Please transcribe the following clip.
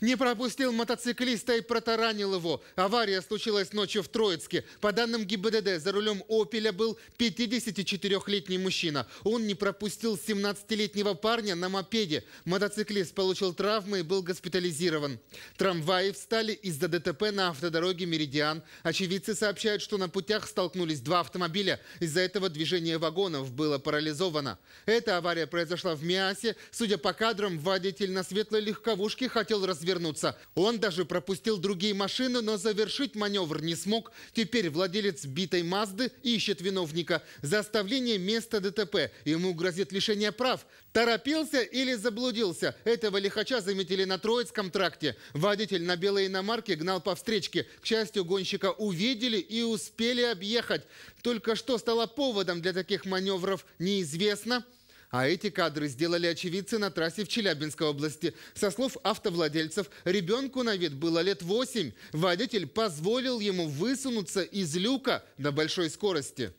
Не пропустил мотоциклиста и протаранил его. Авария случилась ночью в Троицке. По данным ГИБДД, за рулем «Опеля» был 54-летний мужчина. Он не пропустил 17-летнего парня на мопеде. Мотоциклист получил травмы и был госпитализирован. Трамваи встали из-за ДТП на автодороге «Меридиан». Очевидцы сообщают, что на путях столкнулись два автомобиля. Из-за этого движение вагонов было парализовано. Эта авария произошла в Миасе. Судя по кадрам, водитель на светлой легковушке хотел развиваться развернуться. Он даже пропустил другие машины, но завершить маневр не смог. Теперь владелец битой Мазды ищет виновника. за оставление места ДТП. Ему грозит лишение прав. Торопился или заблудился? Этого лихача заметили на Троицком тракте. Водитель на белой иномарке гнал по встречке. К счастью, гонщика увидели и успели объехать. Только что стало поводом для таких маневров неизвестно. А эти кадры сделали очевидцы на трассе в Челябинской области. Со слов автовладельцев, ребенку на вид было лет 8. Водитель позволил ему высунуться из люка на большой скорости.